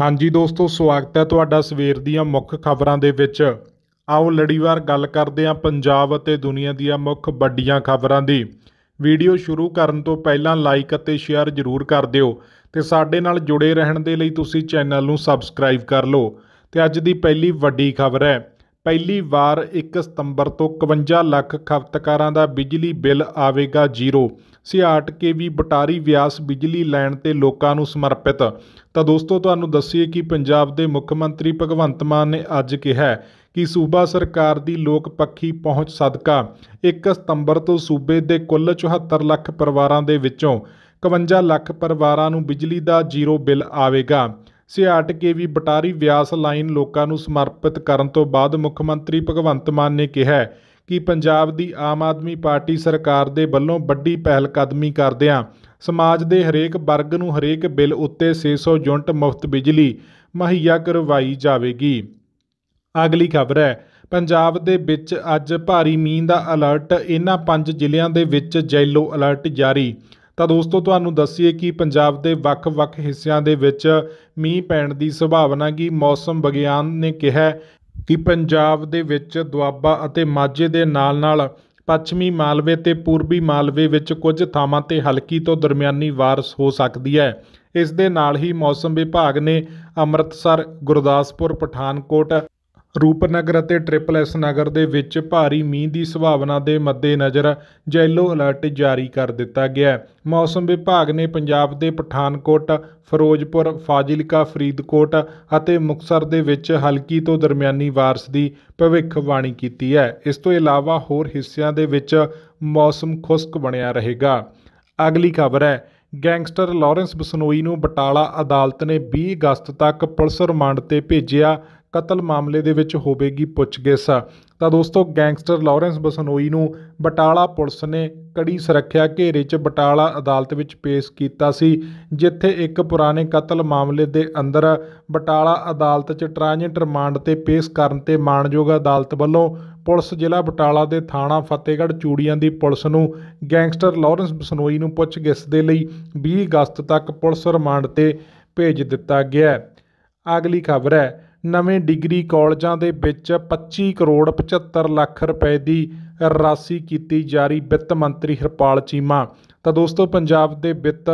ਹਾਂਜੀ ਦੋਸਤੋ ਸਵਾਗਤ ਹੈ ਤੁਹਾਡਾ ਸਵੇਰ ਦੀਆਂ ਮੁੱਖ ਖਬਰਾਂ ਦੇ ਵਿੱਚ ਆਓ ਲੜੀਵਾਰ ਗੱਲ ਕਰਦੇ ਹਾਂ ਪੰਜਾਬ ਅਤੇ ਦੁਨੀਆ ਦੀਆਂ ਮੁੱਖ ਵੱਡੀਆਂ ਖਬਰਾਂ ਦੀ ਵੀਡੀਓ ਸ਼ੁਰੂ ਕਰਨ ਤੋਂ ਪਹਿਲਾਂ ਲਾਈਕ ਅਤੇ ਸ਼ੇਅਰ ਜ਼ਰੂਰ ਕਰ ਦਿਓ ਤੇ ਸਾਡੇ ਨਾਲ ਜੁੜੇ ਰਹਿਣ ਦੇ ਲਈ ਤੁਸੀਂ ਚੈਨਲ ਨੂੰ ਸਬਸਕ੍ਰਾਈਬ ਕਰ ਲਓ ਤੇ ਅੱਜ ਦੀ ਪਹਿਲੀ ਵੱਡੀ ਖਬਰ ਹੈ ਪਹਿਲੀ ਵਾਰ 1 ਸਤੰਬਰ ਤੋਂ 51 ਲੱਖ ਖਪਤਕਾਰਾਂ ਦਾ ਬਿਜਲੀ ਬਿੱਲ ਆਵੇਗਾ ਜ਼ੀਰੋ ਸਿਆਟ ਕੇ ਵੀ ਬਟਾਰੀ ਵਿਆਸ ਬਿਜਲੀ ਲੈਣ ਤੇ ਲੋਕਾਂ ਨੂੰ ਸਮਰਪਿਤ ਤਾਂ ਦੋਸਤੋ ਤੁਹਾਨੂੰ ਦੱਸੀਏ ਕਿ ਪੰਜਾਬ ਦੇ ਮੁੱਖ ਮੰਤਰੀ ਭਗਵੰਤ ਮਾਨ ਨੇ ਅੱਜ ਕਿਹਾ ਕਿ ਸੂਬਾ ਸਰਕਾਰ ਦੀ ਲੋਕ ਪੱਖੀ ਪਹੁੰਚ ਸਦਕਾ 1 ਸਤੰਬਰ ਤੋਂ ਸੂਬੇ ਦੇ ਕੁੱਲ 74 ਲੱਖ ਪਰਿਵਾਰਾਂ ਦੇ ਵਿੱਚੋਂ 51 ਲੱਖ ਪਰਿਵਾਰਾਂ ਨੂੰ ਬਿਜਲੀ ਦਾ ਜ਼ੀਰੋ ਬਿੱਲ ਆਵੇਗਾ ਸਿਆਟ ਕੇ ਵੀ ਬਟਾਰੀ ਵਿਆਸ ਲਾਈਨ ਲੋਕਾਂ ਨੂੰ ਸਮਰਪਿਤ ਕਰਨ ਤੋਂ ਬਾਅਦ ਮੁੱਖ ਮੰਤਰੀ ਭਗਵੰਤ ਮਾਨ ਨੇ ਕਿਹਾ ਕਿ ਪੰਜਾਬ ਦੀ ਆਮ ਆਦਮੀ ਪਾਰਟੀ ਸਰਕਾਰ ਦੇ ਵੱਲੋਂ ਵੱਡੀ ਪਹਿਲ ਕਦਮੀ ਕਰਦਿਆਂ ਸਮਾਜ ਦੇ ਹਰੇਕ ਵਰਗ ਨੂੰ ਹਰੇਕ ਬਿੱਲ ਉੱਤੇ 600 ਯੂਨਿਟ ਮੁਫਤ ਬਿਜਲੀ ਮੁਹੱਈਆ ਕਰਵਾਈ ਜਾਵੇਗੀ ਅਗਲੀ ਖਬਰ ਹੈ ਪੰਜਾਬ ਦੇ ਵਿੱਚ ਅੱਜ ਭਾਰੀ ਮੀਂਹ ਦਾ ਅਲਰਟ ਇਹਨਾਂ ਪੰਜ ਜ਼ਿਲ੍ਹਿਆਂ ਦੇ ਵਿੱਚ ਜੈਲੋ ਅਲਰਟ ਜਾਰੀ ਤਾਂ ਦੋਸਤੋ ਤੁਹਾਨੂੰ ਦੱਸੀਏ ਕਿ ਪੰਜਾਬ ਦੇ ਵੱਖ-ਵੱਖ ਹਿੱਸਿਆਂ ਦੇ ਵਿੱਚ ਮੀਂਹ ਪੈਣ ਦੀ ਸੰਭਾਵਨਾ ਕੀ ਮੌਸਮ ਵਿਗਿਆਨ ਨੇ ਕਿਹਾ ਕਿ ਪੰਜਾਬ ਦੇ ਵਿੱਚ ਦੁਆਬਾ ਅਤੇ ਮਾਝੇ ਦੇ ਨਾਲ ਨਾਲ ਪੱਛਮੀ ਮਾਲਵੇ ਤੇ ਪੂਰਬੀ ਮਾਲਵੇ ਵਿੱਚ ਕੁਝ ਥਾਵਾਂ ਤੇ ਹਲਕੀ ਤੋਂ ਦਰਮਿਆਨੀ ਵਾਰਸ ਹੋ ਸਕਦੀ ਹੈ ਇਸ ਦੇ ਨਾਲ ਹੀ ਮੌਸਮ ਵਿਭਾਗ ਨੇ ਅੰਮ੍ਰਿਤਸਰ ਗੁਰਦਾਸਪੁਰ ਪਠਾਨਕੋਟ ਰੂਪਨਗਰ ਅਤੇ ਟ੍ਰਿਪਲ ਐਸ ਨਗਰ ਦੇ ਵਿੱਚ ਭਾਰੀ ਮੀਂਹ ਦੀ ਸੰਭਾਵਨਾ ਦੇ ਮੱਦੇਨਜ਼ਰ ਜੈਲੋ ਅਲਰਟ ਜਾਰੀ ਕਰ ਦਿੱਤਾ ਗਿਆ ਹੈ ਮੌਸਮ ਵਿਭਾਗ ਨੇ ਪੰਜਾਬ ਦੇ ਪਠਾਨਕੋਟ, ਫਿਰੋਜ਼ਪੁਰ, ਫਾਜ਼ਿਲਕਾ, ਫਰੀਦਕੋਟ ਅਤੇ ਮੁਕਸਰ ਦੇ ਵਿੱਚ ਹਲਕੀ ਤੋਂ ਦਰਮਿਆਨੀ ਬਾਰਿਸ਼ ਦੀ ਭਵਿੱਖਬਾਣੀ ਕੀਤੀ ਹੈ ਇਸ ਤੋਂ ਇਲਾਵਾ ਹੋਰ ਹਿੱਸਿਆਂ ਦੇ ਵਿੱਚ ਮੌਸਮ ਖੁਸ਼ਕ ਬਣਿਆ ਰਹੇਗਾ ਅਗਲੀ ਖਬਰ ਹੈ ਗੈਂਗਸਟਰ ਲਾਰੈਂਸ ਬਸਨੋਈ ਨੂੰ ਬਟਾਲਾ ਅਦਾਲਤ ਨੇ 20 ਅਗਸਤ ਤੱਕ ਪੁਲਿਸ ਰਿਮਾਂਡ ਤੇ ਭੇਜਿਆ ਕਤਲ ਮਾਮਲੇ ਦੇ ਵਿੱਚ ਹੋਵੇਗੀ ਪੁੱਛਗਿਸ ਤਾਂ ਦੋਸਤੋ ਗੈਂਗਸਟਰ ਲਾਰੈਂਸ ਬਸਨੋਈ ਨੂੰ ਬਟਾਲਾ ਪੁਲਿਸ ਨੇ ਕੜੀ ਸੁਰੱਖਿਆ ਘੇਰੇ 'ਚ ਬਟਾਲਾ ਅਦਾਲਤ ਵਿੱਚ ਪੇਸ਼ ਕੀਤਾ ਸੀ ਜਿੱਥੇ ਇੱਕ ਪੁਰਾਣੇ ਕਤਲ ਮਾਮਲੇ ਦੇ ਅੰਦਰ ਬਟਾਲਾ ਅਦਾਲਤ 'ਚ ਟ੍ਰਾਂਜੈਂਟ ਰਿਮਾਂਡ ਤੇ ਪੇਸ਼ ਕਰਨ ਤੇ ਮਾਣਯੋਗ ਅਦਾਲਤ ਵੱਲੋਂ ਪੁਲਿਸ ਜ਼ਿਲ੍ਹਾ ਬਟਾਲਾ ਦੇ ਥਾਣਾ ਫਤਿਹਗੜ੍ਹ ਚੂੜੀਆਂ ਦੀ ਪੁਲਿਸ ਨੂੰ ਗੈਂਗਸਟਰ ਲਾਰੈਂਸ ਬਸਨੋਈ ਨੂੰ ਪੁੱਛਗਿਸ ਦੇ ਲਈ 20 ਅਗਸਤ ਤੱਕ ਪੁਲਿਸ ਰਿਮਾਂਡ ਤੇ ਭੇਜ ਦਿੱਤਾ ਗਿਆ ਅਗਲੀ ਖਬਰ ਹੈ ਨਵੇਂ ਡਿਗਰੀ ਕਾਲਜਾਂ ਦੇ ਵਿੱਚ 25 ਕਰੋੜ 75 ਲੱਖ ਰੁਪਏ ਦੀ ਰਾਸੀ ਕੀਤੀ ਜਾਰੀ ਵਿੱਤ ਮੰਤਰੀ ਹਰਪਾਲ ਚੀਮਾ ਤਾਂ ਦੋਸਤੋ ਪੰਜਾਬ ਦੇ ਵਿੱਤ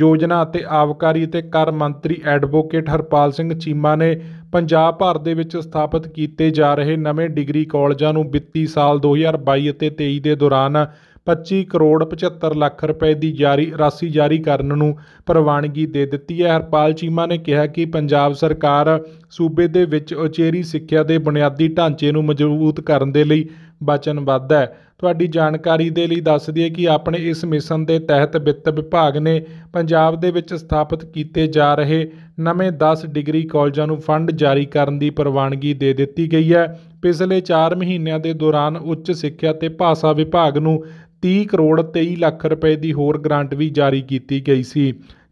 ਯੋਜਨਾ ਅਤੇ ਆਵਕਾਰੀ ਅਤੇ ਕਰ ਮੰਤਰੀ ਐਡਵੋਕੇਟ ਹਰਪਾਲ ਸਿੰਘ ਚੀਮਾ ਨੇ ਪੰਜਾਬ ਭਰ ਦੇ ਵਿੱਚ ਸਥਾਪਿਤ ਕੀਤੇ ਜਾ ਰਹੇ ਨਵੇਂ ਡਿਗਰੀ ਕਾਲਜਾਂ ਨੂੰ ਵਿੱਤੀ ਸਾਲ 2022 ਅਤੇ 23 ਦੇ ਦੌਰਾਨ 25 ਕਰੋੜ 75 ਲੱਖ ਰੁਪਏ ਦੀ ਜਾਰੀ ਰਾਸ਼ੀ ਜਾਰੀ ਕਰਨ ਨੂੰ ਪ੍ਰਵਾਨਗੀ ਦੇ ਦਿੱਤੀ ਹੈ ਹਰਪਾਲ ਚੀਮਾ ਨੇ ਕਿਹਾ ਕਿ ਪੰਜਾਬ ਸਰਕਾਰ ਸੂਬੇ ਦੇ ਵਿੱਚ ਉਚੇਰੀ ਸਿੱਖਿਆ ਦੇ ਬੁਨਿਆਦੀ ਢਾਂਚੇ ਨੂੰ ਮਜ਼ਬੂਤ ਕਰਨ ਦੇ ਲਈ ਵਚਨਬੱਧ ਹੈ ਤੁਹਾਡੀ ਜਾਣਕਾਰੀ ਦੇ ਲਈ ਦੱਸ ਦਈਏ ਕਿ ਆਪਣੇ ਇਸ ਮਿਸ਼ਨ ਦੇ ਤਹਿਤ ਵਿੱਤ ਵਿਭਾਗ ਨੇ ਪੰਜਾਬ ਦੇ ਵਿੱਚ ਸਥਾਪਿਤ ਕੀਤੇ ਜਾ ਰਹੇ ਨਵੇਂ 10 ਡਿਗਰੀ ਕਾਲਜਾਂ ਨੂੰ ਫੰਡ ਜਾਰੀ ਕਰਨ ਦੀ ਪ੍ਰਵਾਨਗੀ ਦੇ ਦਿੱਤੀ ਗਈ ਹੈ ਪਿਛਲੇ 4 ਮਹੀਨਿਆਂ ਦੇ ਦੌਰਾਨ ਉੱਚ ਸਿੱਖਿਆ ਤੇ ਭਾਸ਼ਾ ਵਿਭਾਗ ਨੂੰ 30 ਕਰੋੜ 23 ਲੱਖ ਰੁਪਏ ਦੀ ਹੋਰ ਗ੍ਰਾਂਟ ਵੀ ਜਾਰੀ ਕੀਤੀ ਗਈ ਸੀ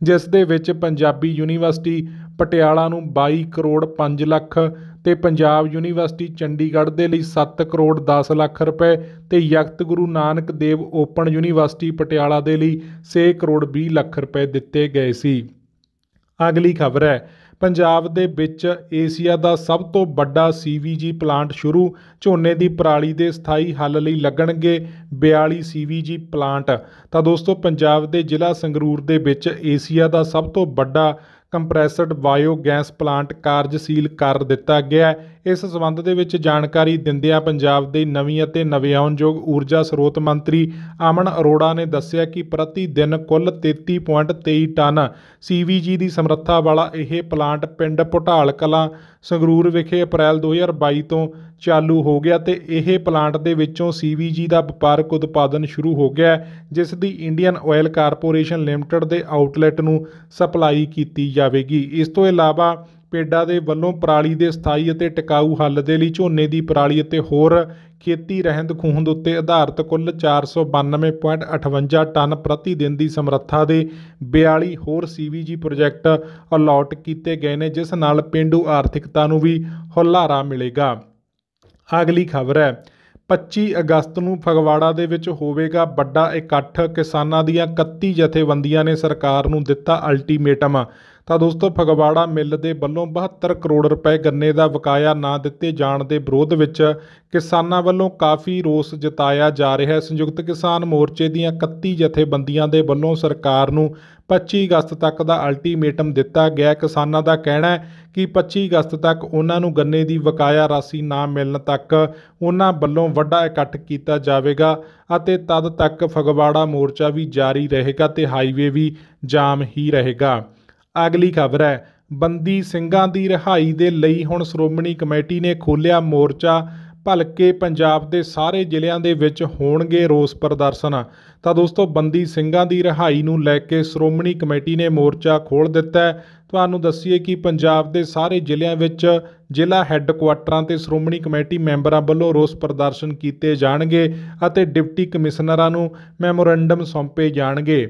ਜਿਸ ਦੇ ਵਿੱਚ ਪੰਜਾਬੀ ਯੂਨੀਵਰਸਿਟੀ ਪਟਿਆਲਾ ਨੂੰ 22 ਕਰੋੜ 5 ਲੱਖ ਤੇ ਪੰਜਾਬ ਯੂਨੀਵਰਸਿਟੀ ਚੰਡੀਗੜ੍ਹ ਦੇ ਲਈ 7 ਕਰੋੜ 10 ਲੱਖ ਰੁਪਏ ਤੇ ਯਕਤ ਗੁਰੂ ਨਾਨਕ ਦੇਵ ਓਪਨ ਯੂਨੀਵਰਸਿਟੀ ਪਟਿਆਲਾ ਦੇ ਲਈ 6 ਕਰੋੜ 20 ਲੱਖ ਰੁਪਏ ਦਿੱਤੇ ਗਏ ਸੀ ਅਗਲੀ ਖਬਰ ਹੈ ਪੰਜਾਬ ਦੇ ਵਿੱਚ ਏਸ਼ੀਆ ਦਾ ਸਭ ਤੋਂ ਵੱਡਾ ਸੀਵੀਜੀ ਪਲਾਂਟ ਸ਼ੁਰੂ ਝੋਨੇ ਦੀ ਪਰਾਲੀ ਦੇ ਸਥਾਈ ਹੱਲ ਲਈ ਲੱਗਣਗੇ 42 ਸੀਵੀਜੀ ਪਲਾਂਟ ਤਾਂ ਦੋਸਤੋ ਪੰਜਾਬ ਦੇ ਜ਼ਿਲ੍ਹਾ ਸੰਗਰੂਰ ਦੇ ਵਿੱਚ ਏਸ਼ੀਆ ਦਾ ਸਭ ਤੋਂ ਵੱਡਾ ਕੰਪਰੈਸਡ ਬਾਇਓ ਗੈਸ ਪਲਾਂਟ ਕਾਰਜ ਸੀਲ ਕਰ ਦਿੱਤਾ ਗਿਆ ਇਸ ਸਬੰਧ ਦੇ ਵਿੱਚ ਜਾਣਕਾਰੀ ਦਿੰਦਿਆਂ ਪੰਜਾਬ ਦੇ ਨਵੀਂ ਅਤੇ ਨਵਿਆਉਣਯੋਗ ਊਰਜਾ ਸਰੋਤ ਮੰਤਰੀ ਅਮਨ ਅਰੋੜਾ ਨੇ ਦੱਸਿਆ ਕਿ ਪ੍ਰਤੀ ਦਿਨ ਕੁੱਲ 33.23 ਟਨ ਸੀਵੀਜੀ ਦੀ ਸਮਰੱਥਾ ਵਾਲਾ ਇਹ ਪਲਾਂਟ ਪਿੰਡ ਪੁਟਾਲ ਕਲਾਂ ਸੰਗਰੂਰ ਵਿਖੇ ਅਪ੍ਰੈਲ 2022 ਤੋਂ ਚਾਲੂ ਹੋ ਗਿਆ ਤੇ ਇਹ ਪਲਾਂਟ ਦੇ ਵਿੱਚੋਂ ਸੀਵੀਜੀ ਦਾ ਵਪਾਰਕ ਉਤਪਾਦਨ ਸ਼ੁਰੂ ਹੋ ਗਿਆ ਜਿਸ ਦੀ ਇੰਡੀਅਨ ਆਇਲ ਕਾਰਪੋਰੇਸ਼ਨ ਲਿਮਟਿਡ ਦੇ ਆਊਟਲੈਟ ਨੂੰ ਸਪਲਾਈ ਕੀਤੀ ਜਾਵੇਗੀ ਇਸ ਤੋਂ ਇਲਾਵਾ ਪੇਡਾ ਦੇ ਵੱਲੋਂ ਪਰਾਲੀ ਦੇ ਸਥਾਈ ਅਤੇ ਟਿਕਾਊ ਹੱਲ ਦੇ ਲਈ ਝੋਨੇ ਦੀ ਪਰਾਲੀ ਅਤੇ ਹੋਰ ਖੇਤੀ ਰਹਿੰਦ ਖੂੰਹਦ ਉੱਤੇ ਆਧਾਰਿਤ ਕੁੱਲ 492.58 ਟਨ ਪ੍ਰਤੀ ਦਿਨ ਦੀ ਸਮਰੱਥਾ ਦੇ 42 ਹੋਰ ਸੀਵੀਜੀ ਪ੍ਰੋਜੈਕਟ ਅਲਾਟ ਕੀਤੇ ਗਏ ਨੇ ਜਿਸ ਨਾਲ ਪਿੰਡੂ ਆਰਥਿਕਤਾ ਨੂੰ ਵੀ ਹੁਲਾਰਾ ਮਿਲੇਗਾ ਅਗਲੀ ਖਬਰ ਹੈ 25 ਅਗਸਤ ਨੂੰ ਫਗਵਾੜਾ ਦੇ ਵਿੱਚ ਹੋਵੇਗਾ ਵੱਡਾ ਇਕੱਠ ਕਿਸਾਨਾਂ ਦੀਆਂ 31 ਜਥੇਬੰਦੀਆਂ ਨੇ ਸਰਕਾਰ ਨੂੰ ਦਿੱਤਾ ਅਲਟੀਮੇਟਮ ਤਾਂ ਦੋਸਤੋ ਫਗਵਾੜਾ ਮਿੱਲ ਦੇ ਵੱਲੋਂ 72 ਕਰੋੜ ਰੁਪਏ ਗੰਨੇ ਦਾ ਬਕਾਇਆ ਨਾ ਦਿੱਤੇ ਜਾਣ ਦੇ ਵਿਰੋਧ ਵਿੱਚ ਕਿਸਾਨਾਂ ਵੱਲੋਂ ਕਾਫੀ ਰੋਸ ਜਤਾਇਆ ਜਾ ਰਿਹਾ ਹੈ ਸੰਯੁਕਤ ਕਿਸਾਨ ਮੋਰਚੇ ਦੀਆਂ 31 ਜਥੇਬੰਦੀਆਂ ਦੇ ਵੱਲੋਂ ਸਰਕਾਰ ਨੂੰ 25 ਅਗਸਤ ਤੱਕ ਦਾ ਅਲਟੀਮੇਟਮ ਦਿੱਤਾ ਗਿਆ ਕਿਸਾਨਾਂ ਦਾ ਕਹਿਣਾ ਹੈ ਕਿ 25 ਅਗਸਤ ਤੱਕ ਉਹਨਾਂ ਨੂੰ ਗੰਨੇ ਦੀ ਬਕਾਇਆ ਰਾਸੀ ਨਾ ਮਿਲਣ ਤੱਕ ਉਹਨਾਂ ਵੱਲੋਂ ਵੱਡਾ ਇਕੱਠ ਕੀਤਾ ਜਾਵੇਗਾ ਅਤੇ ਤਦ ਤੱਕ ਫਗਵਾੜਾ ਮੋਰਚਾ ਵੀ ਜਾਰੀ ਰਹੇਗਾ ਤੇ ਹਾਈਵੇ ਵੀ ਜਾਮ ਹੀ ਰਹੇਗਾ ਅਗਲੀ ਖਬਰ ਹੈ ਬੰਦੀ ਸਿੰਘਾਂ ਦੀ ਰਿਹਾਈ ਦੇ ਲਈ ਹੁਣ ਸ਼੍ਰੋਮਣੀ ਕਮੇਟੀ ਨੇ ਖੋਲਿਆ ਮੋਰਚਾ ਭਲਕੇ ਪੰਜਾਬ ਦੇ ਸਾਰੇ ਜ਼ਿਲ੍ਹਿਆਂ ਦੇ ਵਿੱਚ ਹੋਣਗੇ ਰੋਸ ਪ੍ਰਦਰਸ਼ਨ ਤਾਂ ਦੋਸਤੋ ਬੰਦੀ ਸਿੰਘਾਂ ਦੀ ਰਿਹਾਈ ਨੂੰ ਲੈ ਕੇ ਸ਼੍ਰੋਮਣੀ ਕਮੇਟੀ ਨੇ ਮੋਰਚਾ ਖੋਲ ਦਿੱਤਾ ਹੈ ਤੁਹਾਨੂੰ ਦੱਸੀਏ ਕਿ ਪੰਜਾਬ ਦੇ ਸਾਰੇ ਜ਼ਿਲ੍ਹਿਆਂ ਵਿੱਚ ਜ਼ਿਲ੍ਹਾ ਹੈੱਡਕੁਆਟਰਾਂ ਤੇ ਸ਼੍ਰੋਮਣੀ ਕਮੇਟੀ ਮੈਂਬਰਾਂ ਵੱਲੋਂ ਰੋਸ ਪ੍ਰਦਰਸ਼ਨ ਕੀਤੇ ਜਾਣਗੇ ਅਤੇ ਡਿਪਟੀ ਕਮਿਸ਼ਨਰਾਂ ਨੂੰ ਮੈਮੋਰੰਡਮ ਸੌਂਪੇ ਜਾਣਗੇ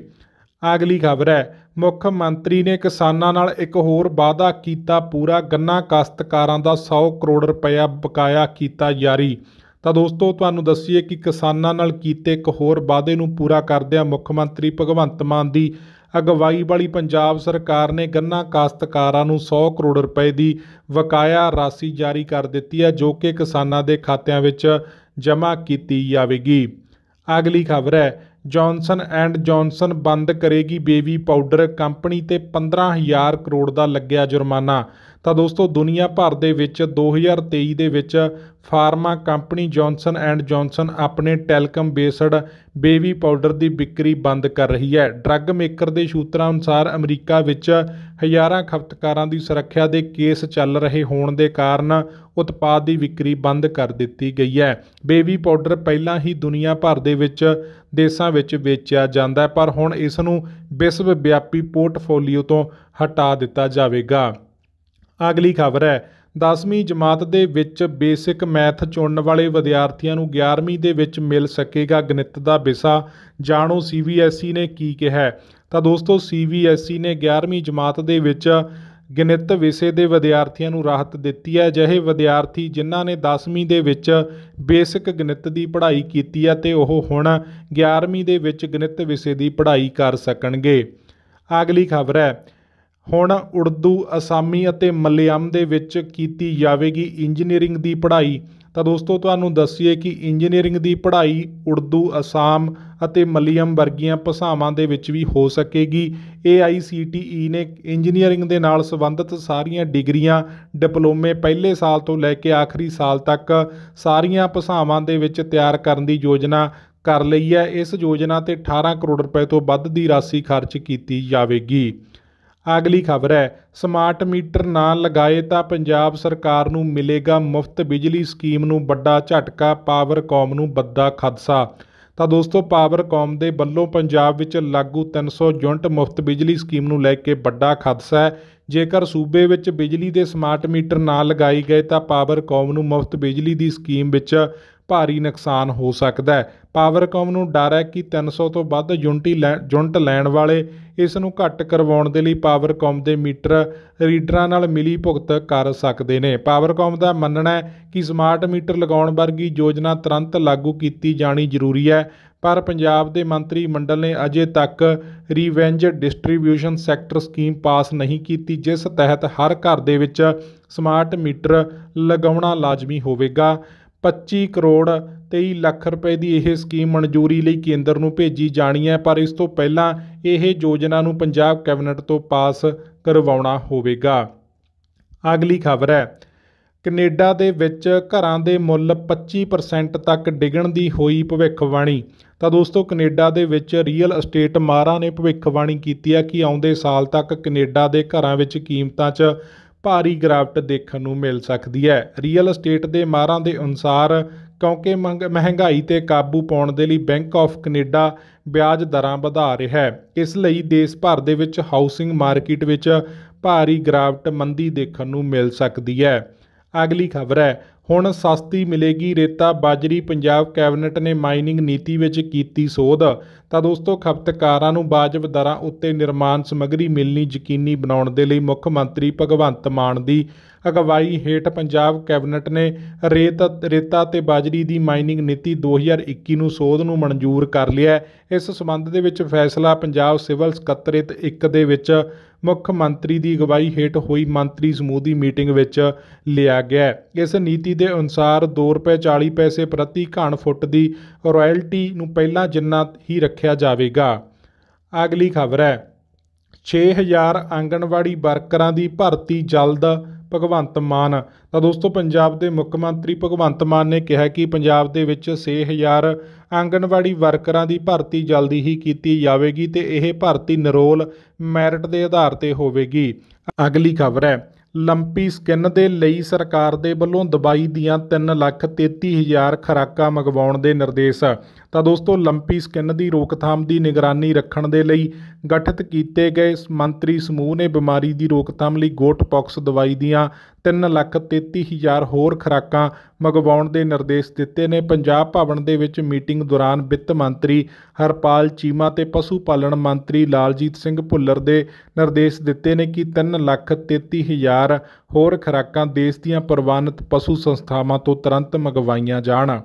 ਅਗਲੀ ਖਬਰ ਹੈ ਮੁੱਖ ਮੰਤਰੀ ਨੇ ਕਿਸਾਨਾਂ ਨਾਲ ਇੱਕ ਹੋਰ ਵਾਅਦਾ ਕੀਤਾ ਪੂਰਾ ਗੰਨਾ ਕਾਸ਼ਤਕਾਰਾਂ ਦਾ 100 ਕਰੋੜ ਰੁਪਇਆ ਬਕਾਇਆ ਕੀਤਾ ਜਾਰੀ ਤਾਂ ਦੋਸਤੋ ਤੁਹਾਨੂੰ ਦੱਸੀਏ ਕਿ ਕਿਸਾਨਾਂ ਨਾਲ ਕੀਤੇ ਇੱਕ ਹੋਰ ਵਾਅਦੇ ਨੂੰ ਪੂਰਾ ਕਰਦਿਆਂ ਮੁੱਖ ਮੰਤਰੀ ਭਗਵੰਤ ਮਾਨ ਦੀ ਅਗਵਾਈ ਵਾਲੀ ਪੰਜਾਬ ਸਰਕਾਰ ਨੇ ਗੰਨਾ ਕਾਸ਼ਤਕਾਰਾਂ ਨੂੰ 100 ਕਰੋੜ ਰੁਪਏ ਦੀ ਬਕਾਇਆ ਰਾਸ਼ੀ ਜਾਰੀ ਕਰ ਦਿੱਤੀ ਹੈ ਜੋ ਕਿ ਕਿਸਾਨਾਂ ਦੇ ਖਾਤਿਆਂ ਵਿੱਚ ਜਮ੍ਹਾਂ ਕੀਤੀ ਜਾਵੇਗੀ ਅਗਲੀ ਖਬਰ ਹੈ ਜੌਨਸਨ ਐਂਡ ਜੌਨਸਨ ਬੰਦ ਕਰੇਗੀ ਬੇਬੀ ਪਾਊਡਰ ਕੰਪਨੀ ਤੇ 15000 ਕਰੋੜ ਦਾ ਲੱਗਿਆ ਜੁਰਮਾਨਾ ਤਾਂ ਦੋਸਤੋ ਦੁਨੀਆ ਭਰ ਦੇ ਵਿੱਚ 2023 ਦੇ ਵਿੱਚ pharma company Johnson and Johnson ਆਪਣੇ ਟੈਲਕਮ ਬੇਸਡ ਬੇਬੀ ਪਾਊਡਰ ਦੀ ਵਿਕਰੀ ਬੰਦ ਕਰ ਰਹੀ ਹੈ ਡਰੱਗ ਮੇਕਰ ਦੇ ਸੂਤਰਾਂ ਅਨੁਸਾਰ ਅਮਰੀਕਾ ਵਿੱਚ ਹਜ਼ਾਰਾਂ ਖਪਤਕਾਰਾਂ ਦੀ ਸੁਰੱਖਿਆ ਦੇ ਕੇਸ ਚੱਲ ਰਹੇ ਹੋਣ ਦੇ ਕਾਰਨ ਉਤਪਾਦ ਦੀ ਵਿਕਰੀ ਬੰਦ ਕਰ ਦਿੱਤੀ ਗਈ ਹੈ ਬੇਬੀ ਪਾਊਡਰ ਪਹਿਲਾਂ ਹੀ ਦੁਨੀਆ ਭਰ ਦੇ ਵਿੱਚ ਦੇਸ਼ਾਂ ਵਿੱਚ ਵੇਚਿਆ ਜਾਂਦਾ ਹੈ ਪਰ ਹੁਣ ਇਸ ਨੂੰ ਵਿਸ਼ਵ ਵਿਆਪੀ ਪੋਰਟਫੋਲੀਓ ਤੋਂ ਹਟਾ ਦਿੱਤਾ ਜਾਵੇਗਾ ਅਗਲੀ ਖਬਰ ਹੈ 10ਵੀਂ ਜਮਾਤ ਦੇ ਵਿੱਚ ਬੇਸਿਕ ਮੈਥ ਚੁਣਨ ਵਾਲੇ ਵਿਦਿਆਰਥੀਆਂ ਨੂੰ 11ਵੀਂ ਦੇ ਵਿੱਚ ਮਿਲ ਸਕੇਗਾ ਗਣਿਤ ਦਾ ਵਿਸ਼ਾ ਜਾਣੋ ਸੀਬੀਐਸਈ ਨੇ ਕੀ ਕਿਹਾ ਤਾਂ ਦੋਸਤੋ ਸੀਬੀਐਸਈ ਨੇ 11ਵੀਂ ਜਮਾਤ ਦੇ ਵਿੱਚ ਗਣਿਤ ਵਿਸ਼ੇ ਦੇ ਵਿਦਿਆਰਥੀਆਂ ਨੂੰ ਰਾਹਤ ਦਿੱਤੀ ਹੈ ਜਿਹੇ ਵਿਦਿਆਰਥੀ ਜਿਨ੍ਹਾਂ ਨੇ 10ਵੀਂ ਦੇ ਵਿੱਚ ਬੇਸਿਕ ਗਣਿਤ ਦੀ ਪੜ੍ਹਾਈ ਕੀਤੀ ਹੈ ਤੇ ਉਹ ਹੁਣ 11ਵੀਂ ਦੇ ਵਿੱਚ ਗਣਿਤ ਵਿਸ਼ੇ ਦੀ ਪੜ੍ਹਾਈ ਕਰ ਸਕਣਗੇ ਅਗਲੀ ਖਬਰ ਹੈ ਹੁਣ ਉਰਦੂ ਅਸਾਮੀ ਅਤੇ ਮਲਿਆਲਮ ਦੇ ਵਿੱਚ ਕੀਤੀ ਜਾਵੇਗੀ ਇੰਜੀਨੀਅਰਿੰਗ ਦੀ ਪੜ੍ਹਾਈ ਤਾਂ ਦੋਸਤੋ ਤੁਹਾਨੂੰ ਦੱਸੀਏ ਕਿ ਇੰਜੀਨੀਅਰਿੰਗ ਦੀ ਪੜ੍ਹਾਈ ਉਰਦੂ ਅਸਾਮ ਅਤੇ ਮਲਿਆਲਮ ਵਰਗੀਆਂ ਭਾਸ਼ਾਵਾਂ ਦੇ ਵਿੱਚ ਵੀ ਹੋ ਸਕੇਗੀ AICTE ਨੇ ਇੰਜੀਨੀਅਰਿੰਗ ਦੇ ਨਾਲ ਸੰਬੰਧਿਤ ਸਾਰੀਆਂ ਡਿਗਰੀਆਂ ਡਿਪਲੋਮੇ ਪਹਿਲੇ ਸਾਲ ਤੋਂ ਲੈ ਕੇ ਆਖਰੀ ਸਾਲ ਤੱਕ ਸਾਰੀਆਂ ਭਾਸ਼ਾਵਾਂ ਦੇ ਵਿੱਚ ਤਿਆਰ ਕਰਨ ਦੀ ਯੋਜਨਾ ਕਰ ਲਈ ਹੈ ਇਸ ਯੋਜਨਾ ਤੇ 18 ਕਰੋੜ ਰੁਪਏ ਤੋਂ ਵੱਧ ਦੀ ਰਾਸ਼ੀ ਖਰਚ ਕੀਤੀ ਜਾਵੇਗੀ ਅਗਲੀ ਖਬਰ ਹੈ ਸਮਾਰਟ ਮੀਟਰ ਨਾ ਲਗਾਏ ਤਾਂ ਪੰਜਾਬ ਸਰਕਾਰ ਨੂੰ ਮਿਲੇਗਾ ਮੁਫਤ ਬਿਜਲੀ ਸਕੀਮ ਨੂੰ ਵੱਡਾ ਝਟਕਾ ਪਾਵਰ ਕਾਮ ਨੂੰ ਵੱਡਾ ਖਦਸਾ ਤਾਂ ਦੋਸਤੋ ਪਾਵਰ ਕਾਮ ਦੇ ਵੱਲੋਂ ਪੰਜਾਬ ਵਿੱਚ ਲਾਗੂ 300 ਯੂਨਿਟ ਮੁਫਤ ਬਿਜਲੀ ਸਕੀਮ ਨੂੰ ਲੈ ਕੇ ਵੱਡਾ ਖਦਸਾ ਹੈ ਜੇਕਰ ਸੂਬੇ ਵਿੱਚ ਬਿਜਲੀ ਦੇ ਸਮਾਰਟ ਮੀਟਰ ਨਾ ਲਗਾਈ ਗਏ ਤਾਂ ਪਾਵਰ ਕਾਮ ਨੂੰ ਮੁਫਤ ਬਿਜਲੀ ਦੀ ਸਕੀਮ ਵਿੱਚ ਭਾਰੀ ਨੁਕਸਾਨ ਹੋ ਸਕਦਾ ਹੈ ਪਾਵਰਕਾਮ ਨੂੰ ਡਰ ਹੈ ਕਿ 300 ਤੋਂ ਵੱਧ ਯੂਨਿਟੀ ਜੁਨਟ ਲੈਣ ਵਾਲੇ ਇਸ ਨੂੰ ਘੱਟ ਕਰਵਾਉਣ ਦੇ ਲਈ ਪਾਵਰਕਾਮ ਦੇ ਮੀਟਰ ਰੀਡਰਾਂ ਨਾਲ ਮਿਲੀ ਭੁਗਤ ਕਰ ਸਕਦੇ ਨੇ ਪਾਵਰਕਾਮ ਦਾ ਮੰਨਣਾ ਹੈ ਕਿ ਸਮਾਰਟ ਮੀਟਰ ਲਗਾਉਣ ਵਰਗੀ ਯੋਜਨਾ ਤੁਰੰਤ ਲਾਗੂ ਕੀਤੀ ਜਾਣੀ ਜ਼ਰੂਰੀ ਹੈ ਪਰ ਪੰਜਾਬ ਦੇ ਮੰਤਰੀ ਮੰਡਲ ਨੇ ਅਜੇ ਤੱਕ revamped distribution sector scheme pass ਨਹੀਂ ਕੀਤੀ ਜਿਸ ਤਹਿਤ ਹਰ ਘਰ ਦੇ ਵਿੱਚ ਸਮਾਰਟ ਮੀਟਰ ਲਗਾਉਣਾ ਲਾਜ਼ਮੀ ਹੋਵੇਗਾ 25 ਕਰੋੜ 23 ਲੱਖ ਰੁਪਏ ਦੀ ਇਹ ਸਕੀਮ ਮਨਜ਼ੂਰੀ ਲਈ ਕੇਂਦਰ ਨੂੰ ਭੇਜੀ ਜਾਣੀ ਹੈ ਪਰ ਇਸ ਤੋਂ ਪਹਿਲਾਂ ਇਹ ਯੋਜਨਾ ਨੂੰ ਪੰਜਾਬ ਕੈਬਨਿਟ ਤੋਂ ਪਾਸ ਕਰਵਾਉਣਾ ਹੋਵੇਗਾ ਅਗਲੀ ਖਬਰ ਹੈ ਕੈਨੇਡਾ ਦੇ ਵਿੱਚ ਘਰਾਂ ਦੇ ਮੁੱਲ 25% ਤੱਕ ਡਿੱਗਣ ਦੀ ਹੋਈ ਭਵਿੱਖਬਾਣੀ ਤਾਂ ਦੋਸਤੋ ਕੈਨੇਡਾ ਦੇ ਵਿੱਚ ਰੀਅਲ ਅਸਟੇਟ ਮਾਹਰਾਂ ਨੇ ਭਵਿੱਖਬਾਣੀ ਕੀਤੀ ਹੈ ਕਿ ਆਉਂਦੇ ਸਾਲ ਤੱਕ ਕੈਨੇਡਾ ਦੇ ਘਰਾਂ ਵਿੱਚ ਕੀਮਤਾਂ 'ਚ ਭਾਰੀ ਗ੍ਰਾਫਟ ਦੇਖਣ ਨੂੰ ਮਿਲ ਸਕਦੀ ਹੈ ਰੀਅਲ ਏਸਟੇਟ ਦੇ ਮਾਹਰਾਂ ਦੇ ਅਨੁਸਾਰ ਕਿਉਂਕਿ ਮਹਿੰਗਾਈ ਤੇ ਕਾਬੂ ਪਾਉਣ ਦੇ ਲਈ ਬੈਂਕ ਆਫ ਕੈਨੇਡਾ ਵਿਆਜ ਦਰਾਂ ਵਧਾ ਰਿਹਾ ਹੈ ਇਸ ਲਈ ਦੇਸ਼ ਭਰ ਦੇ ਵਿੱਚ ਹਾਊਸਿੰਗ ਮਾਰਕੀਟ ਵਿੱਚ ਭਾਰੀ ਗ੍ਰਾਫਟ ਮੰਦੀ ਦੇਖਣ ਨੂੰ ਮਿਲ ਸਕਦੀ ਹੈ ਅਗਲੀ ਖਬਰ ਹੈ ਹੁਣ ਸਸਤੀ ਮਿਲੇਗੀ ਰੇਤਾ ਬਾਜਰੀ ਪੰਜਾਬ ਕੈਬਨਿਟ ਨੇ ਮਾਈਨਿੰਗ ਨੀਤੀ ਵਿੱਚ ਕੀਤੀ ਸੋਧ ਤਾਂ ਦੋਸਤੋ ਖਪਤਕਾਰਾਂ ਨੂੰ ਵਾਜਬ ਦਰਾਂ ਉੱਤੇ ਨਿਰਮਾਣ ਸਮੱਗਰੀ ਮਿਲਣੀ ਯਕੀਨੀ ਬਣਾਉਣ ਦੇ ਲਈ ਮੁੱਖ ਮੰਤਰੀ ਭਗਵੰਤ ਮਾਨ ਦੀ ਅਗਵਾਈ ਹੇਠ ਪੰਜਾਬ ਕੈਬਨਿਟ ਨੇ ਰੇਤ ਰੇਤਾ ਤੇ ਬਾਜਰੀ ਦੀ ਮਾਈਨਿੰਗ ਨੀਤੀ 2021 ਨੂੰ ਸੋਧ ਨੂੰ ਮਨਜ਼ੂਰ ਕਰ ਲਿਆ ਇਸ ਸਬੰਧ ਦੇ ਵਿੱਚ ਫੈਸਲਾ ਪੰਜਾਬ ਸਿਵਲ ਸਕੱਤਰੇਤ 1 ਦੇ ਵਿੱਚ ਮੁੱਖ ਮੰਤਰੀ ਦੀ ਅਗਵਾਈ ਹੇਠ ਹੋਈ ਮੰਤਰੀ ਸਮੂਹ ਦੀ ਮੀਟਿੰਗ ਵਿੱਚ ਲਿਆ ਗਿਆ ਇਸ ਨੀਤੀ ਦੇ ਅਨੁਸਾਰ 2 ਰੁਪਏ 40 ਪੈਸੇ ਪ੍ਰਤੀ ਘਣ ਫੁੱਟ ਦੀ ਰਾਇਲਟੀ ਨੂੰ ਪਹਿਲਾਂ ਜਿੰਨਾ ਹੀ ਰੱਖਿਆ ਜਾਵੇਗਾ ਅਗਲੀ ਖਬਰ ਹੈ 6000 ਆਂਗਣਵਾੜੀ ਵਰਕਰਾਂ ਦੀ ਭਰਤੀ ਜਲਦ ਭਗਵੰਤ ਮਾਨ ਤਾਂ ਦੋਸਤੋ ਪੰਜਾਬ ਦੇ ਮੁੱਖ ਮੰਤਰੀ ਭਗਵੰਤ ਮਾਨ ਨੇ ਕਿਹਾ ਕਿ ਪੰਜਾਬ ਦੇ ਵਿੱਚ 6000 ਆਂਗਣਵਾੜੀ ਵਰਕਰਾਂ ਦੀ ਭਰਤੀ ਜਲਦੀ ਹੀ ਕੀਤੀ ਜਾਵੇਗੀ ਤੇ ਇਹ ਭਰਤੀ ਨਿਰੋਲ ਮੈਰਿਟ ਦੇ ਆਧਾਰ ਤੇ ਹੋਵੇਗੀ ਅਗਲੀ ਖਬਰ ਹੈ ਲੰਪੀ ਸਕਿਨ ਦੇ ਲਈ ਸਰਕਾਰ ਦੇ ਵੱਲੋਂ ਦਵਾਈ ਦੀਆਂ 333000 ਖਰਾਕਾਂ ਮੰਗਵਾਉਣ ਦੇ ਨਿਰਦੇਸ਼ ਤਾਂ ਦੋਸਤੋ ਲੰਪੀ ਸਕਿਨ ਦੀ ਰੋਕਥਾਮ ਦੀ ਨਿਗਰਾਨੀ ਰੱਖਣ ਦੇ ਲਈ ਗਠਿਤ ਕੀਤੇ ਗਏ ਮੰਤਰੀ ਸਮੂਹ ਨੇ ਬਿਮਾਰੀ ਦੀ ਰੋਕਥਾਮ ਲਈ ਗੋਟਪੌਕਸ ਦਵਾਈ ਦੀਆਂ 3 ਲੱਖ 33 ਹਜ਼ਾਰ ਹੋਰ ਖਰਾਕਾਂ ਮੰਗਵਾਉਣ ਦੇ ਨਿਰਦੇਸ਼ ਦਿੱਤੇ ਨੇ ਪੰਜਾਬ ਭਵਨ ਦੇ ਵਿੱਚ ਮੀਟਿੰਗ ਦੌਰਾਨ ਵਿੱਤ ਮੰਤਰੀ ਹਰਪਾਲ ਚੀਮਾ ਤੇ ਪਸ਼ੂ ਪਾਲਣ ਮੰਤਰੀ ਲਾਲਜੀਤ ਸਿੰਘ ਭੁੱਲਰ ਦੇ ਨਿਰਦੇਸ਼ ਦਿੱਤੇ ਨੇ ਕਿ 3 ਲੱਖ 33 ਹਜ਼ਾਰ ਹੋਰ ਖਰਾਕਾਂ ਦੇਸ਼ ਦੀਆਂ ਪ੍ਰਵਾਨਿਤ ਪਸ਼ੂ ਸੰਸਥਾਵਾਂ ਤੋਂ ਤੁਰੰਤ ਮੰਗਵਾਈਆਂ ਜਾਣ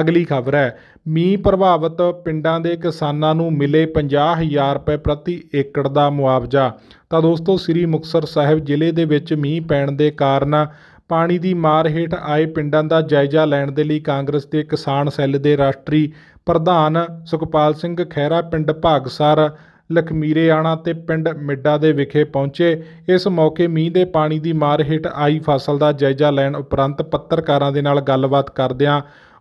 ਅਗਲੀ ਖਬਰ ਹੈ ਮੀਂਹ ਪ੍ਰਭਾਵਿਤ ਪਿੰਡਾਂ ਦੇ ਕਿਸਾਨਾਂ ਨੂੰ ਮਿਲੇ 50000 ਰੁਪਏ ਪ੍ਰਤੀ ਏਕੜ ਦਾ ਮੁਆਵਜ਼ਾ ਤਾਂ ਦੋਸਤੋ ਸ੍ਰੀ ਮੁਕਸਰ ਸਾਹਿਬ ਜ਼ਿਲ੍ਹੇ ਦੇ ਵਿੱਚ ਮੀਂਹ ਪੈਣ ਦੇ ਕਾਰਨ ਪਾਣੀ ਦੀ ਮਾਰ ਹੇਠ ਆਏ ਪਿੰਡਾਂ ਦਾ ਜਾਇਜ਼ਾ ਲੈਣ ਦੇ ਲਈ ਕਾਂਗਰਸ ਦੇ ਕਿਸਾਨ ਸੈੱਲ ਦੇ ਰਾਸ਼ਟਰੀ ਪ੍ਰਧਾਨ ਸੁਖਪਾਲ ਸਿੰਘ ਖਹਿਰਾ ਪਿੰਡ ਭਾਗਸਰ ਲਖਮੀਰੇਆਣਾ ਤੇ ਪਿੰਡ ਮਿੱਡਾ ਦੇ ਵਿਖੇ ਪਹੁੰਚੇ ਇਸ ਮੌਕੇ ਮੀਂਹ ਦੇ ਪਾਣੀ ਦੀ ਮਾਰ ਹੇਠ ਆਈ ਫਸਲ ਦਾ ਜਾਇਜ਼ਾ ਲੈਣ ਉਪਰੰਤ ਪੱਤਰਕਾਰਾਂ ਦੇ ਨਾਲ ਗੱਲਬਾਤ ਕਰਦਿਆਂ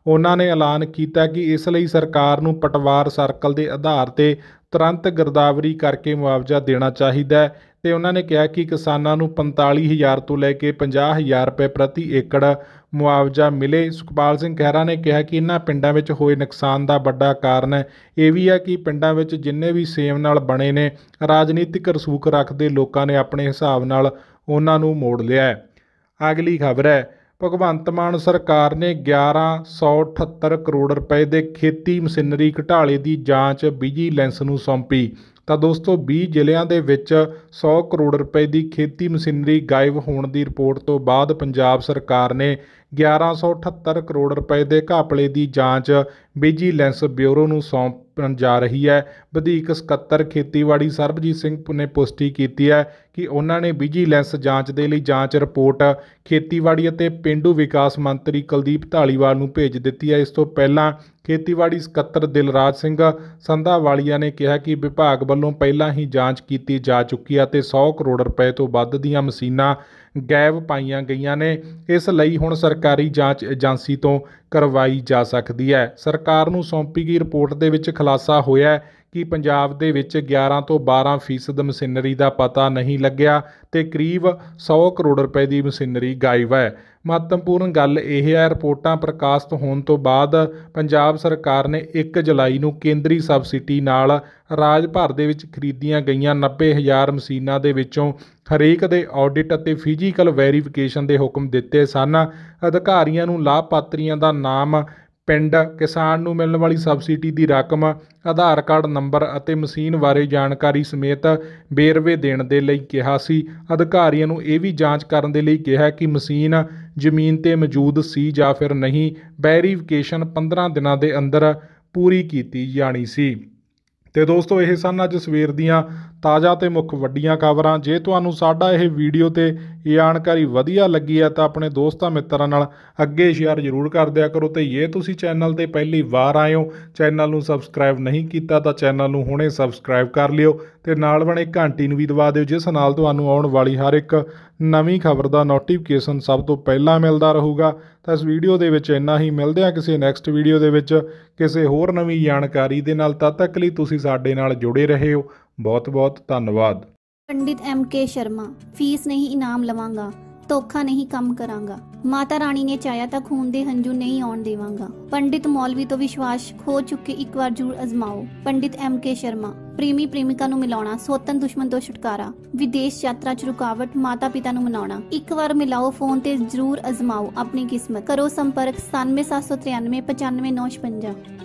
ਉਹਨਾਂ ਨੇ ਐਲਾਨ ਕੀਤਾ ਕਿ ਇਸ ਲਈ ਸਰਕਾਰ ਨੂੰ ਪਟਵਾਰ ਸਰਕਲ ਦੇ ਆਧਾਰ ਤੇ ਤੁਰੰਤ ਗਰਦਾਵਰੀ ਕਰਕੇ ਮੁਆਵਜ਼ਾ ਦੇਣਾ ਚਾਹੀਦਾ ਹੈ ਤੇ ਉਹਨਾਂ ਨੇ ਕਿਹਾ ਕਿ ਕਿਸਾਨਾਂ ਨੂੰ 45000 ਤੋਂ ਲੈ ਕੇ 50000 ਰੁਪਏ ਪ੍ਰਤੀ ਏਕੜ ਮੁਆਵਜ਼ਾ ਮਿਲੇ ਸੁਖਪਾਲ ਸਿੰਘ ਖਹਿਰਾ ਨੇ ਕਿਹਾ ਕਿ ਇਹਨਾਂ ਪਿੰਡਾਂ ਵਿੱਚ ਹੋਏ ਨੁਕਸਾਨ ਦਾ ਵੱਡਾ ਕਾਰਨ ਇਹ ਵੀ ਹੈ ਕਿ ਪਿੰਡਾਂ ਵਿੱਚ ਜਿੰਨੇ ਵੀ ਸੇਮ ਨਾਲ ਬਣੇ ਨੇ ਰਾਜਨੀਤਿਕ ਰਸੂਖ ਰੱਖਦੇ ਲੋਕਾਂ ਨੇ ਆਪਣੇ ਹਿਸਾਬ ਨਾਲ ਉਹਨਾਂ ਨੂੰ ਮੋੜ ਲਿਆ ਹੈ ਅਗਲੀ ਖਬਰ ਹੈ ਭਗਵੰਤ ਮਾਨ ਸਰਕਾਰ ਨੇ 1178 ਕਰੋੜ ਰੁਪਏ ਦੇ ਖੇਤੀ ਮਸ਼ੀਨਰੀ ਘਟਾਲੇ ਦੀ ਜਾਂਚ ਵਿਜੀਲੈਂਸ ਨੂੰ ਸੌਂਪੀ ਤਾਂ ਦੋਸਤੋ 20 ਜ਼ਿਲ੍ਹਿਆਂ ਦੇ ਵਿੱਚ 100 ਕਰੋੜ ਰੁਪਏ ਦੀ ਖੇਤੀ ਮਸ਼ੀਨਰੀ ਗਾਇਬ ਹੋਣ ਦੀ ਰਿਪੋਰਟ ਤੋਂ ਬਾਅਦ ਪੰਜਾਬ ਸਰਕਾਰ ਨੇ 1178 ਕਰੋੜ ਰੁਪਏ ਦੇ ਘਾਪਲੇ ਦੀ ਜਾਂਚ ਵਿਜੀਲੈਂਸ ਬਿਊਰੋ ਨੂੰ ਸੌਂਪਣ ਜਾ ਰਹੀ ਹੈ ਵਧੀਕ ਸਕੱਤਰ ਖੇਤੀਬਾੜੀ ਸਰਬਜੀਤ ਸਿੰਘ ਨੇ ਪੁਸ਼ਟੀ ਕੀਤੀ ਹੈ ਕਿ ਉਹਨਾਂ ਨੇ ਵਿਜੀਲੈਂਸ ਜਾਂਚ ਦੇ ਲਈ ਜਾਂਚ ਰਿਪੋਰਟ ਖੇਤੀਬਾੜੀ ਅਤੇ ਪਿੰਡੂ ਵਿਕਾਸ ਮੰਤਰੀ ਕੁਲਦੀਪ ਢਾਲੀਵਾਲ ਨੂੰ ਭੇਜ ਦਿੱਤੀ ਹੈ ਇਸ ਤੋਂ ਪਹਿਲਾਂ ਖੇਤੀਬਾੜੀ ਸਕੱਤਰ ਦਿਲਰਾਜ ਸਿੰਘ ਸੰਧਾਵਾਲੀਆ ਨੇ ਕਿਹਾ ਕਿ ਵਿਭਾਗ ਵੱਲੋਂ ਪਹਿਲਾਂ ਹੀ ਜਾਂਚ ਕੀਤੀ ਜਾ ਚੁੱਕੀ ਹੈ ਅਤੇ 100 ਕਰੋੜ ਰੁਪਏ ਤੋਂ ਵੱਧ ਦੀਆਂ ਮਸ਼ੀਨਾਂ ਗਾਇਬ ਪਾਈਆਂ ਗਈਆਂ ਨੇ ਇਸ ਲਈ ਹੁਣ ਸਰਕਾਰੀ ਜਾਂਚ ਏਜੰਸੀ ਤੋਂ ਕਰਵਾਈ ਜਾ ਸਕਦੀ ਹੈ ਸਰਕਾਰ ਨੂੰ ਸੌਂਪੀ ਗਈ ਰਿਪੋਰਟ ਦੇ ਵਿੱਚ ਖੁਲਾਸਾ ਹੋਇਆ ਕਿ ਪੰਜਾਬ ਦੇ ਵਿੱਚ 11 ਤੋਂ 12 ਫੀਸਦ ਮਸ਼ੀਨਰੀ ਦਾ ਪਤਾ ਨਹੀਂ ਲੱਗਿਆ ਤੇ ਕਰੀਬ 100 ਕਰੋੜ ਰੁਪਏ ਦੀ ਮਸ਼ੀਨਰੀ ਗਾਇਬ ਹੈ ਮਹੱਤਵਪੂਰਨ ਗੱਲ ਇਹ ਹੈ ਰਿਪੋਰਟਾਂ ਪ੍ਰਕਾਸ਼ਿਤ ਹੋਣ ਤੋਂ ਬਾਅਦ ਪੰਜਾਬ ਸਰਕਾਰ ਨੇ 1 ਜੁਲਾਈ ਨੂੰ ਕੇਂਦਰੀ ਸਬਸਿਡੀ ਨਾਲ ਰਾਜ ਭਰ ਦੇ ਵਿੱਚ ਖਰੀਦੀਆਂ ਗਈਆਂ 90000 ਮਸ਼ੀਨਾਂ ਦੇ ਵਿੱਚੋਂ ਹਰੇਕ ਦੇ ਆਡਿਟ ਅਤੇ ਫਿਜ਼ੀਕਲ ਵੈਰੀਫਿਕੇਸ਼ਨ ਦੇ ਹੁਕਮ ਦਿੱਤੇ ਸਨ ਅਧਿਕਾਰੀਆਂ ਨੂੰ ਲਾਭਪਾਤਰੀਆਂ ਦਾ ਨਾਮ ਪਿੰਡ ਕਿਸਾਨ ਨੂੰ ਮਿਲਣ ਵਾਲੀ ਸਬਸਿਡੀ ਦੀ ਰਕਮ ਆਧਾਰ ਕਾਰਡ ਨੰਬਰ ਅਤੇ ਮਸ਼ੀਨ ਬਾਰੇ ਜਾਣਕਾਰੀ ਸਮੇਤ ਬੇਰਵੇ ਦੇਣ ਦੇ ਲਈ ਕਿਹਾ ਸੀ ਅਧਿਕਾਰੀਆਂ ਨੂੰ ਇਹ ਵੀ ਜਾਂਚ ਕਰਨ ਦੇ ਲਈ ਕਿਹਾ ਕਿ ਮਸ਼ੀਨ ਜ਼ਮੀਨ ਤੇ ਮੌਜੂਦ ਸੀ ਜਾਂ ਫਿਰ ਨਹੀਂ ਵੈਰੀਫਿਕੇਸ਼ਨ 15 ਦਿਨਾਂ ਦੇ ਅੰਦਰ ਪੂਰੀ ਕੀਤੀ ਜਾਣੀ ਸੀ ਤੇ ਦੋਸਤੋ ਇਹ ਸਨ ਅੱਜ ਸਵੇਰ ਦੀਆਂ ਤਾਜ਼ਾ ਤੇ ਮੁੱਖ ਵੱਡੀਆਂ ਖਬਰਾਂ ਜੇ ਤੁਹਾਨੂੰ ਸਾਡਾ ਇਹ ਵੀਡੀਓ ਤੇ ਜਾਣਕਾਰੀ ਵਧੀਆ ਲੱਗੀ ਹੈ ਤਾਂ ਆਪਣੇ ਦੋਸਤਾਂ ਮਿੱਤਰਾਂ ਨਾਲ ਅੱਗੇ ਸ਼ੇਅਰ ਜ਼ਰੂਰ ਕਰ ਦਿਆ ਕਰੋ ਤੇ ਜੇ ਤੁਸੀਂ ਚੈਨਲ ਤੇ ਪਹਿਲੀ ਵਾਰ ਆਏ ਹੋ ਚੈਨਲ ਨੂੰ ਸਬਸਕ੍ਰਾਈਬ ਨਹੀਂ ਕੀਤਾ ਤਾਂ ਚੈਨਲ ਨੂੰ ਹੁਣੇ ਸਬਸਕ੍ਰਾਈਬ ਕਰ ਲਿਓ ਤੇ ਨਾਲ ਬਣੇ ਘੰਟੀ ਨੂੰ ਵੀ ਦਬਾ ਦਿਓ ਜਿਸ ਨਾਲ ਤੁਹਾਨੂੰ ਆਉਣ ਵਾਲੀ ਹਰ ਇੱਕ ਨਵੀਂ ਖਬਰ ਦਾ ਨੋਟੀਫਿਕੇਸ਼ਨ ਸਭ ਤੋਂ ਪਹਿਲਾਂ ਮਿਲਦਾ ਰਹੂਗਾ ਤਾਂ ਇਸ ਵੀਡੀਓ ਦੇ ਵਿੱਚ ਇੰਨਾ ਹੀ ਮਿਲਦੇ ਆ ਕਿਸੇ ਨੈਕਸਟ ਵੀਡੀਓ ਦੇ ਵਿੱਚ ਕਿਸੇ ਹੋਰ ਨਵੀਂ ਜਾਣਕਾਰੀ ਦੇ ਨਾਲ ਤਦ ਤੱਕ ਲਈ ਤੁਸੀਂ ਸਾਡੇ ਨਾਲ ਜੁੜੇ ਰਹੇ ਹੋ ਬਹੁਤ-ਬਹੁਤ ਧੰਨਵਾਦ Pandit M K Sharma fees ਨਹੀਂ ਇਨਾਮ ਲਵਾਂਗਾ ਧੋਖਾ ਨਹੀਂ ਕੰਮ ਕਰਾਂਗਾ ਮਾਤਾ ਰਾਣੀ ਨੇ ਚਾਇਆ ਤਾਂ ਖੂਨ ਦੇ ਹੰਝੂ ਨਹੀਂ ਆਉਣ ਦੇਵਾਂਗਾ ਪੰਡਿਤ ਮੌਲਵੀ ਤੋਂ ਵਿਸ਼ਵਾਸ ਖੋ ਚੁੱਕੇ ਇੱਕ ਵਾਰ ਜ਼ਰੂਰ ਅਜ਼ਮਾਓ ਪੰਡਿਤ ਐਮ ਕੇ ਸ਼ਰਮਾ ਪ੍ਰੇਮੀ ਪ੍ਰੇਮਿਕਾ ਨੂੰ ਮਿਲਾਉਣਾ ਸੋਤਨ ਦੁਸ਼ਮਣ ਤੋਂ ਛੁਟਕਾਰਾ ਵਿਦੇਸ਼ ਯਾਤਰਾ ਚ ਰੁਕਾਵਟ ਮਾਤਾ ਪਿਤਾ ਨੂੰ ਮਨਾਉਣਾ ਇੱਕ ਵਾਰ ਮਿਲਾਓ ਫੋਨ ਤੇ ਜ਼ਰੂਰ ਅਜ਼ਮਾਓ ਆਪਣੀ ਕਿਸਮਤ ਕਰੋ ਸੰਪਰਕ 9773995956